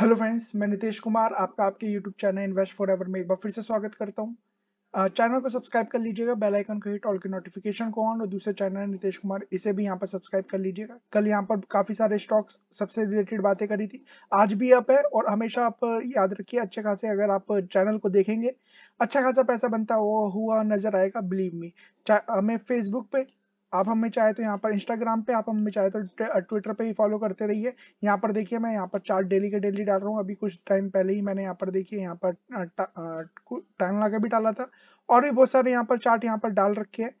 hello friends मैं नितेश कुमार आपका आपके YouTube channel invest forever में एक बार फिर से स्वागत करता हूँ चैनल को सब्सक्राइब कर लीजिएगा बेल आइकन को हिट ऑल के नोटिफिकेशन को ऑन और दूसरे चैनल है नितेश कुमार इसे भी यहाँ पर सब्सक्राइब कर लीजिएगा कल यहाँ पर काफी सारे स्टॉक्स सबसे रिलेटेड बातें करी थी आज भी अप है और हमेशा आप याद रखिए अच्छे खासे अगर आप चैनल को देखेंगे अच्छा खासा पैसा बनता हुआ नजर आएगा बिलीव मी हमें फेसबुक पे आप हमें चाहे तो यहाँ पर इंस्टाग्राम पे आप हमें चाहे तो ट्विटर पे ही फॉलो करते रहिए यहाँ पर देखिए मैं यहाँ पर चार्ट डेली के डेली डाल रहा हूँ अभी कुछ टाइम पहले ही मैंने यहाँ पर देखिए यहाँ पर टाइम लगा भी डाला था और भी बहुत सारे यहाँ पर चार्ट यहाँ पर डाल रखे है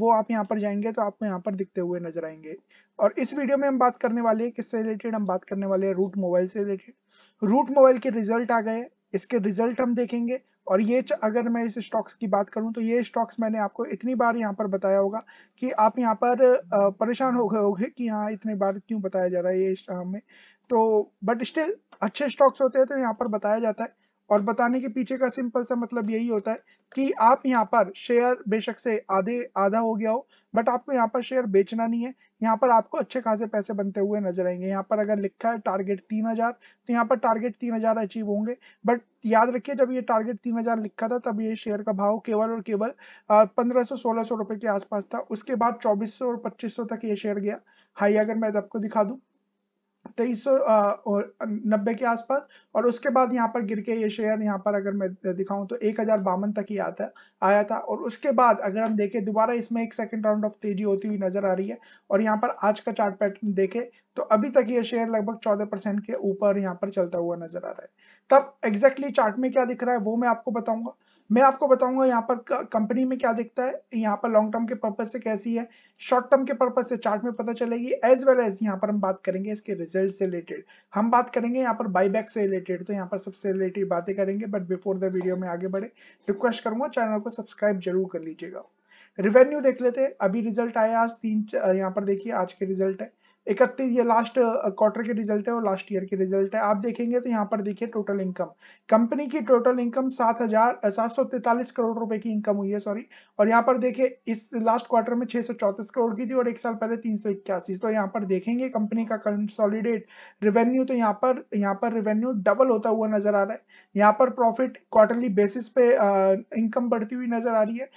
वो आप यहाँ पर जाएंगे तो आपको यहाँ पर दिखते हुए नजर आएंगे और इस वीडियो में हम बात करने वाले हैं किससे रिलेटेड हम बात करने वाले हैं रूट मोबाइल से रिलेटेड रूट मोबाइल के रिजल्ट आ गए इसके रिजल्ट हम देखेंगे और ये अगर मैं इस स्टॉक्स की बात करूं तो ये स्टॉक्स मैंने आपको इतनी बार यहाँ पर बताया होगा कि आप यहाँ पर परेशान हो गए होगे कि हाँ इतने बार क्यों बताया जा रहा है ये हमें तो बट स्टिल अच्छे स्टॉक्स होते हैं तो यहाँ पर बताया जाता है और बताने के पीछे का सिंपल सा मतलब यही होता है कि आप यहाँ पर शेयर बेशक से आधे आधा हो गया हो बट आपको यहाँ पर शेयर बेचना नहीं है यहाँ पर आपको अच्छे खासे पैसे बनते हुए नजर आएंगे यहाँ पर अगर लिखा है टारगेट तीन हजार तो यहाँ पर टारगेट तीन हजार अचीव होंगे बट याद रखिए जब ये टारगेट तीन हजार लिखा था तब ये शेयर का भाव केवल और केवल पंद्रह सौ सोलह सौ रुपए के आसपास था उसके बाद चौबीस सौ और पच्चीस सौ तक ये शेयर गया हाई अगर मैं आपको दिखा दूँ तेईस और नब्बे के आसपास और उसके बाद यहाँ पर गिर के ये शेयर यहाँ पर अगर मैं दिखाऊं तो एक हजार बावन तक ही आता आया था और उसके बाद अगर हम देखें दोबारा इसमें एक सेकंड राउंड ऑफ तेजी होती हुई नजर आ रही है और यहाँ पर आज का चार्ट पैटर्न देखें तो अभी तक ये शेयर लगभग चौदह परसेंट के ऊपर यहाँ पर चलता हुआ नजर आ रहा है तब एग्जैक्टली exactly चार्ट में क्या दिख रहा है वो मैं आपको बताऊंगा मैं आपको बताऊंगा यहाँ पर कंपनी में क्या दिखता है यहाँ पर लॉन्ग टर्म के पर्पज से कैसी है शॉर्ट टर्म के पर्पज से चार्ट में पता चलेगी एज वेल एज यहाँ पर हम बात करेंगे इसके रिजल्ट से रिलेटेड हम बात करेंगे यहाँ पर बाईबैक से रिलेटेड तो यहाँ पर सबसे रिलेटेड बातें करेंगे बट बिफोर द वीडियो में आगे बढ़े रिक्वेस्ट करूंगा चैनल को सब्सक्राइब जरूर कर लीजिएगा रिवेन्यू देख लेते हैं अभी रिजल्ट आया आज तीन यहाँ पर देखिए आज के रिजल्ट है इकतीस ये लास्ट क्वार्टर uh, के रिजल्ट है और लास्ट ईयर के रिजल्ट है आप देखेंगे तो यहाँ पर देखिए टोटल इनकम कंपनी की टोटल इनकम सात हजार सात सौ तैतालीस करोड़ रुपए की इनकम हुई है सॉरी और यहाँ पर देखिए इस लास्ट क्वार्टर में छह सौ चौतीस करोड़ की थी और एक साल पहले तीन सौ इक्यासी तो यहाँ पर देखेंगे कंपनी का कंसोलिडेट रेवेन्यू तो यहाँ पर यहाँ पर रेवेन्यू डबल होता हुआ नजर आ रहा है यहाँ पर प्रॉफिट क्वार्टरली बेसिस पे इनकम uh, बढ़ती हुई नजर आ रही है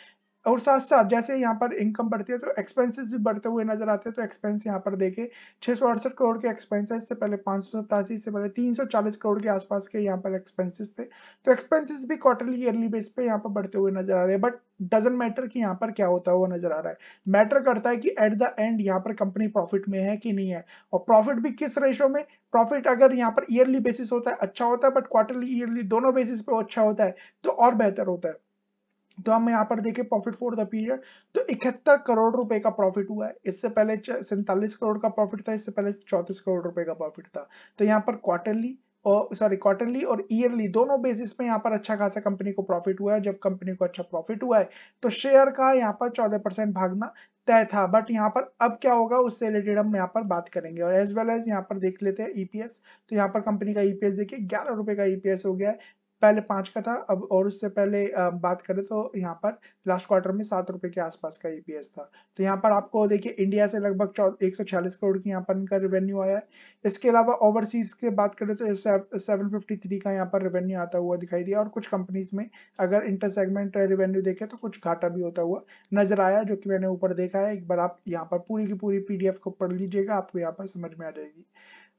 और साथ साथ जैसे यहाँ पर इनकम बढ़ती है तो एक्सपेंसेस भी बढ़ते हुए नजर आते हैं तो एक्सपेंस यहाँ पर देखे छह करोड़ के से पहले पांच पहले सत्तासी से पहले तीन करोड़ के आसपास के यहाँ पर एक्सपेंसेस थे तो एक्सपेंसेस भी क्वार्टरली ईयरली बेस पे यहाँ पर बढ़ते हुए नजर आ रहे हैं बट डजेंट मैटर कि यहाँ पर क्या होता है वो नजर आ रहा है मैटर करता है कि एट द एंड यहाँ पर कंपनी प्रॉफिट में है कि नहीं है और प्रॉफिट भी किस रेशो में प्रॉफिट अगर यहाँ पर ईयरली बेसिस होता है अच्छा होता है बट क्वार्टरली ईयरली दोनों बेसिस पे अच्छा होता है तो और बेहतर होता है तो हम यहाँ पर देखें प्रॉफिट फॉर द पीरियड तो इकहत्तर करोड़ रुपए का प्रॉफिट हुआ है इससे पहले सैंतालीस करोड़ का प्रॉफिट था इससे पहले चौतीस करोड़ रुपए का प्रॉफिट था तो यहाँ पर क्वार्टरली और सॉरी क्वार्टरली और ईयरली दोनों बेसिस पे यहाँ पर अच्छा खासा कंपनी को प्रॉफिट हुआ है जब कंपनी को अच्छा प्रॉफिट हुआ है तो शेयर का यहाँ पर चौदह परसेंट भागना तय था बट यहाँ पर अब क्या होगा उससे रिलेटेड हम यहाँ पर बात करेंगे और एज वेल एज यहाँ पर देख लेते हैं ईपीएस e तो यहाँ पर कंपनी का ईपीएस e देखिए ग्यारह रुपए का ईपीएस e हो गया है पहले पांच का था अब और उससे पहले बात करें तो यहाँ पर लास्ट क्वार्टर में सात रुपए के आसपास का ईपीएस e था तो यहाँ पर आपको देखिए इंडिया से लगभग एक सौ छियालीस करोड़ की यहाँ पर इनका रेवेन्यू आया है इसके अलावा ओवरसीज के बात करें तो सेवन फिफ्टी थ्री का यहाँ पर रेवेन्यू आता हुआ दिखाई दिया और कुछ कंपनीज में अगर इंटर सेगमेंट रेवेन्यू देखे तो कुछ घाटा भी होता हुआ नजर आया जो की मैंने ऊपर देखा है एक बार आप यहाँ पर पूरी की पूरी पीडीएफ को पढ़ लीजिएगा आपको यहाँ पर समझ में आ जाएगी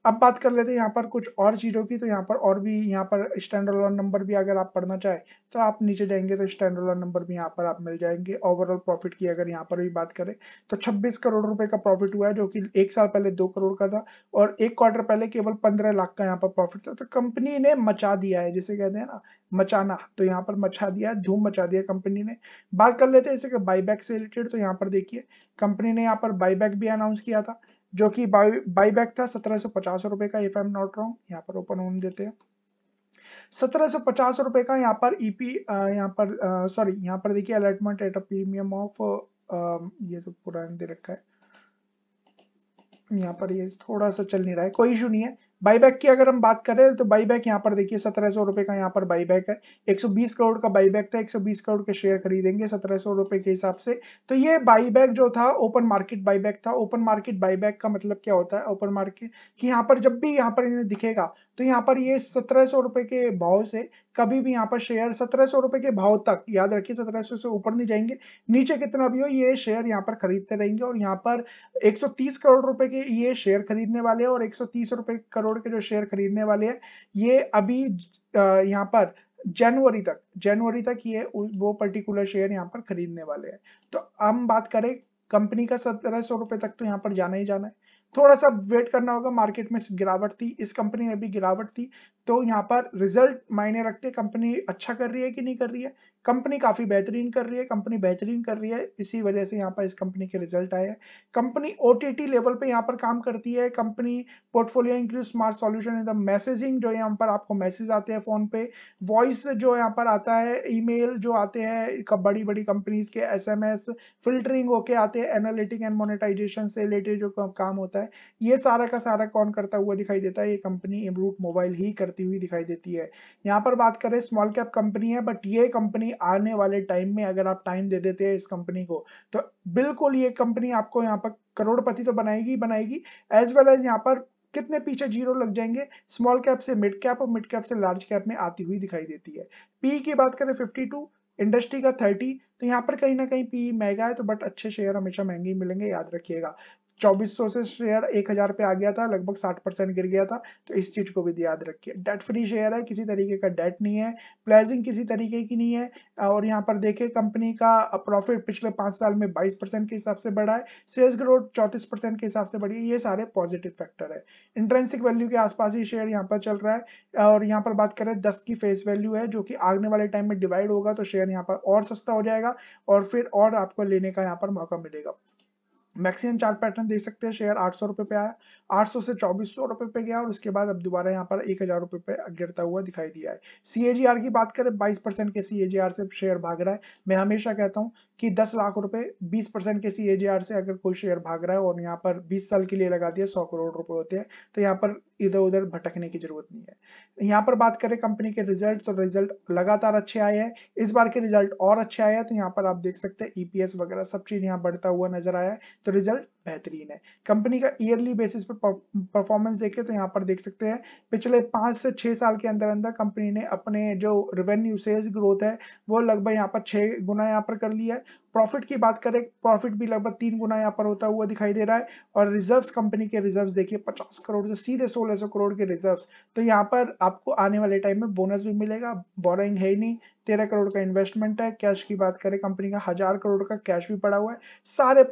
अब बात कर लेते हैं यहाँ पर कुछ और चीज़ों की तो यहाँ पर और भी यहाँ पर स्टैंडर्ड लॉन नंबर भी अगर आप पढ़ना चाहें तो आप नीचे जाएंगे तो स्टैंडर्ड लॉन नंबर भी यहाँ पर आप मिल जाएंगे ओवरऑल प्रॉफिट की अगर यहाँ पर भी बात करें तो 26 करोड़ रुपए का प्रॉफिट हुआ है जो कि एक साल पहले दो करोड़ का था और एक क्वार्टर पहले केवल पंद्रह लाख का यहाँ पर प्रॉफिट था तो कंपनी ने मचा दिया है जिसे कहते हैं ना मचाना तो यहाँ पर मचा दिया धूम मचा दिया कंपनी ने बात कर लेते हैं इसे बाईबैक से रिलेटेड तो यहाँ पर देखिए कंपनी ने यहाँ पर बाईबैक भी अनाउंस किया था जो कि बाई बैक था सत्रह सो पचास रुपए का if I am not wrong यहाँ पर ओपन होने देते हैं सत्रह सो पचास रुपए का यहाँ पर ईपी e यहाँ पर सॉरी यहाँ पर देखिए allotment at a premium of ये तो पुराने दे रखा है यहाँ पर ये थोड़ा सा चल नहीं रहा है कोई इशू नहीं है बाईबैक की अगर हम बात करें तो बाईबैक यहाँ पर देखिए सत्रह सौ रुपए का यहाँ पर बाईबैक है 120 करोड़ का बाईबैक था 120 करोड़ के शेयर खरीदेंगे सत्रह सौ रुपए के हिसाब से तो ये बाईबैक जो था ओपन मार्केट बाईबैक था ओपन मार्केट बाईबैक का मतलब क्या होता है ओपन मार्केट कि यहाँ पर जब भी यहाँ पर इन्हें दिखेगा तो यहाँ पर ये सत्रह सौ रुपए के भाव से कभी भी यहाँ पर शेयर सत्रह सौ रुपए के भाव तक याद रखिए सत्रह सौ से ऊपर नहीं जाएंगे नीचे कितना भी हो ये शेयर यहाँ पर खरीदते रहेंगे और यहाँ पर 130 करोड़ रुपए के ये शेयर खरीदने वाले और 130 रुपए करोड़ करोड़ के जो शेयर खरीदने वाले हैं ये अभी यहाँ पर जनवरी तक जनवरी तक ये वो पर्टिकुलर शेयर यहाँ पर खरीदने वाले हैं तो हम बात करें कंपनी का सत्रह सौ रुपए तक तो यहाँ पर जाना ही जाना है थोड़ा सा वेट करना होगा मार्केट में गिरावट थी इस कंपनी में भी गिरावट थी तो यहाँ पर रिजल्ट मायने रखते कंपनी अच्छा कर रही है कि नहीं कर रही है कंपनी काफी बेहतरीन कर रही है कंपनी बेहतरीन कर रही है इसी वजह से यहाँ पर इस कंपनी के रिजल्ट आए हैं कंपनी ओ लेवल पे यहाँ पर काम करती है company portfolio increase smart solution in the messaging जो यहाँ पर आपको मैसेज आते हैं फोन पे वॉइस जो यहाँ पर आता है ईमेल जो आते हैं बड़ी बड़ी कंपनीज के एस फिल्टरिंग होके आते हैं एनालिटिक एंड मोनिटाइजेशन से रिलेटेड जो काम होता है ये सारा का सारा कौन करता हुआ दिखाई देता है ये कंपनी इमरूट मोबाइल ही करती हुई दिखाई देती है यहाँ पर बात करें स्मॉल कैप कंपनी है बट ये कंपनी भी आने वाले टाइम में अगर आप टाइम दे देते हैं इस कंपनी को तो बिल्कुल ये कंपनी आपको यहाँ पर करोड़पति तो बनाएगी बनाएगी एज वेल एज यहाँ पर कितने पीछे जीरो लग जाएंगे स्मॉल कैप से मिड कैप और मिड कैप से लार्ज कैप में आती हुई दिखाई देती है पी की बात करें फिफ्टी इंडस्ट्री का 30 तो यहाँ पर कहीं ना कहीं पी महंगा है तो बट अच्छे शेयर हमेशा महंगे ही मिलेंगे याद रखिएगा 2400 से शेयर 1000 पे आ गया था लगभग 60 परसेंट गिर गया था तो इस चीज को भी याद रखिए डेट फ्री शेयर है किसी तरीके का डेट नहीं है प्लेजिंग किसी तरीके की नहीं है और यहाँ पर देखिए कंपनी का प्रॉफिट पिछले पांच साल में बाईस परसेंट के हिसाब से बढ़ा है सेल्स ग्रोथ चौतीस परसेंट के हिसाब से बढ़ी है ये सारे पॉजिटिव फैक्टर है इंट्रेंसिक वैल्यू के आसपास ही शेयर यहाँ पर चल रहा है और यहाँ पर बात करें दस की फेस वैल्यू है जो की आगने वाले टाइम में डिवाइड होगा तो शेयर यहाँ पर और सस्ता हो जाएगा और फिर और आपको लेने का यहाँ पर मौका मिलेगा मैक्सिमम चार पैटर्न देख सकते हैं शेयर आठ सौ रुपए पे आया आठ सौ से चौबीस सौ रुपए पे गया और उसके बाद अब दोबारा यहाँ पर एक हजार रुपए पे गिरता हुआ दिखाई दिया है सीएजीआर की बात करें बाईस परसेंट के सीएजीआर से शेयर भाग रहा है मैं हमेशा कहता हूँ कि दस लाख रुपए बीस परसेंट के सीएजीआर से अगर कोई शेयर भाग रहा है और यहाँ पर बीस साल के लिए लगा दिया सौ करोड़ रुपए होते हैं तो यहाँ पर इधर उधर भटकने की जरूरत नहीं है यहाँ पर बात करें कंपनी के रिजल्ट तो रिजल्ट लगातार अच्छे आए हैं इस बार के रिजल्ट और अच्छे आए हैं तो यहाँ पर आप देख सकते हैं ईपीएस e वगैरह सब चीज यहाँ बढ़ता हुआ नजर आया है तो रिजल्ट बेहतरीन है कंपनी का ईयरली बेसिस पर परफॉर्मेंस देखें तो यहाँ पर देख सकते हैं पिछले पाँच से छः साल के अंदर अंदर कंपनी ने अपने जो रेवेन्यू सेल्स ग्रोथ है वो लगभग यहाँ पर छः गुना यहाँ पर कर लिया है प्रॉफिट की बात करें प्रॉफिट भी लगभग तीन गुना यहाँ पर होता हुआ दिखाई दे रहा है और रिजर्व्स कंपनी के रिजर्व्स देखिए 50 करोड़ से सीधे 1600 करोड़ के रिजर्व्स तो यहाँ पर आपको आने वाले टाइम में बोनस भी मिलेगा बोरिंग है ही नहीं तेरह करोड़ का इन्वेस्टमेंट है कैश की बात करें कंपनी का हजार करोड़ का कैश भी पड़ा हुआ है सारे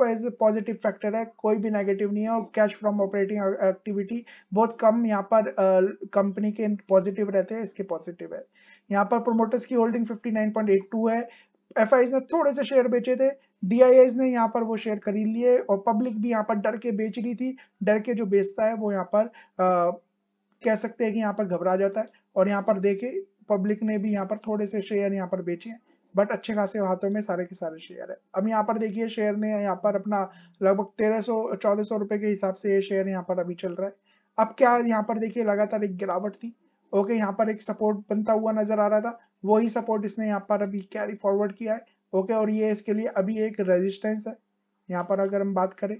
पॉजिटिव फैक्टर है कोई भी नेगेटिव नहीं है और कैश फ्रॉम ऑपरेटिंग एक्टिविटी बहुत कम यहाँ पर कंपनी के पॉजिटिव रहते हैं इसके पॉजिटिव है यहाँ पर प्रोमोटर्स की होल्डिंग 59.82 है एफ ने थोड़े से शेयर बेचे थे डी ने यहाँ पर वो शेयर खरीद लिए और पब्लिक भी यहाँ पर डर के बेच रही थी डर के जो बेचता है वो यहाँ पर आ, कह सकते हैं कि यहाँ पर घबरा जाता है और यहाँ पर देखे पब्लिक ने भी यहाँ पर थोड़े से शेयर यहाँ पर बेचे हैं बट अच्छे खासे हाथों में सारे के सारे शेयर है अब यहाँ पर देखिए शेयर ने यहाँ पर अपना लगभग तेरह सौ चौदह सौ रुपए के हिसाब से ये शेयर यहाँ पर अभी चल रहा है अब क्या यहाँ पर देखिए लगातार एक गिरावट थी ओके यहाँ पर एक सपोर्ट बनता हुआ नजर आ रहा था वही सपोर्ट इसने यहाँ पर अभी कैरी फॉरवर्ड किया है ओके और ये इसके लिए अभी एक रेजिस्टेंस है यहाँ पर अगर हम बात करें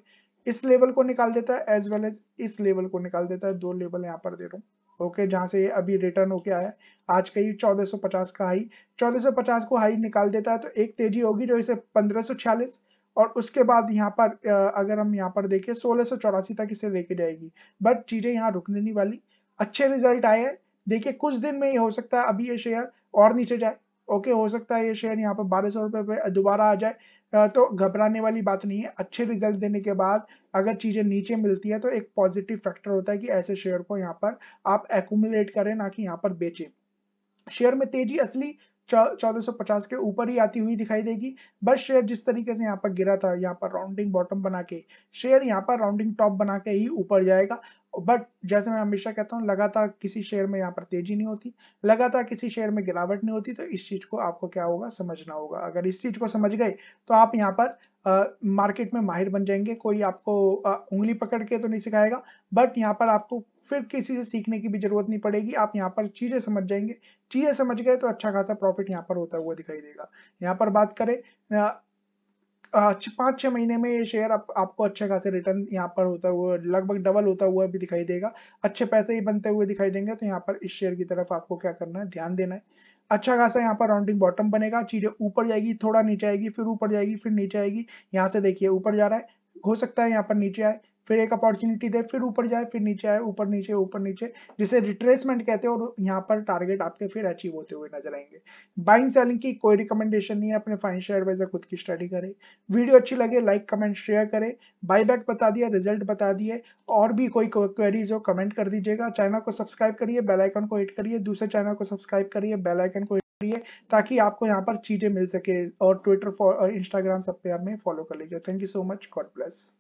इस लेवल को निकाल देता है एज वेल एज इस लेवल को निकाल देता है दो लेवल यहाँ पर दे रहा हूँ ओके okay, जहां से ये अभी रिटर्न होके आया है आज का ही 1450 का हाई 1450 को हाई निकाल देता है तो एक तेजी होगी जो इसे 1546 और उसके बाद यहाँ पर अगर हम यहाँ पर देखें सोलह तक इसे लेके जाएगी बट चीजें यहाँ रुकने नहीं वाली अच्छे रिजल्ट आए हैं देखिए कुछ दिन में ही हो सकता है अभी ये शेयर और नीचे जाए ओके हो सकता है ये शेयर यहाँ पर बारह सौ रुपए पे दोबारा आ जाए तो घबराने वाली बात नहीं है अच्छे रिजल्ट देने के बाद अगर चीज़ें नीचे मिलती है तो एक पॉजिटिव फैक्टर होता है कि ऐसे शेयर को यहाँ पर आप एकट करें ना कि यहाँ पर बेचें शेयर में तेजी असली 1450 के ऊपर ही आती हुई दिखाई देगी बस शेयर जिस तरीके से यहाँ पर गिरा था यहाँ पर राउंडिंग बॉटम बना के शेयर यहाँ पर राउंडिंग टॉप बना के ही ऊपर जाएगा बट जैसे मैं हमेशा कहता हूँ लगातार किसी शेयर में यहाँ पर तेजी नहीं होती लगातार किसी शेयर में गिरावट नहीं होती तो इस चीज को आपको क्या होगा समझना होगा अगर इस चीज को समझ गए तो आप यहाँ पर मार्केट में माहिर बन जाएंगे कोई आपको आ, उंगली पकड़ के तो नहीं सिखाएगा बट यहाँ पर आपको फिर किसी से सीखने की भी जरूरत नहीं पड़ेगी आप यहाँ पर चीजें समझ जाएंगे चीजें समझ गए तो अच्छा खासा प्रॉफिट यहाँ पर होता हुआ दिखाई देगा यहाँ पर बात करें पाँच छः महीने में ये शेयर आप, आपको अच्छे खासे रिटर्न यहाँ पर होता हुआ लगभग डबल होता हुआ भी दिखाई देगा अच्छे पैसे ही बनते हुए दिखाई देंगे तो यहाँ पर इस शेयर की तरफ आपको क्या करना है ध्यान देना है अच्छा खासा यहाँ पर राउंडिंग बॉटम बनेगा चीजें ऊपर जाएगी थोड़ा नीचे आएगी फिर ऊपर जाएगी फिर नीचे आएगी यहाँ से देखिए ऊपर जा रहा है हो सकता है यहाँ पर नीचे आए फिर एक अपॉर्चुनिटी दे फिर ऊपर जाए फिर नीचे आए ऊपर नीचे ऊपर नीचे जिसे रिट्रेसमेंट कहते हैं और यहाँ पर टारगेट आपके फिर अचीव होते हुए नजर आएंगे बाइंग सेलिंग की कोई रिकमेंडेशन नहीं है अपने फाइनेंशियल एडवाइजर खुद की स्टडी करें वीडियो अच्छी लगे लाइक कमेंट शेयर करें बाईबैक बता दिया रिजल्ट बता दिए और भी कोई क्वेरीज हो कमेंट कर दीजिएगा चैनल को सब्सक्राइब करिए बेलाइकन को हिट करिए दूसरे चैनल को सब्सक्राइब करिए बेलाइकन को करिए ताकि आपको यहाँ पर चीजें मिल सके और ट्विटर और इंस्टाग्राम सब पे आप में फॉलो कर लीजिए thank you so much God bless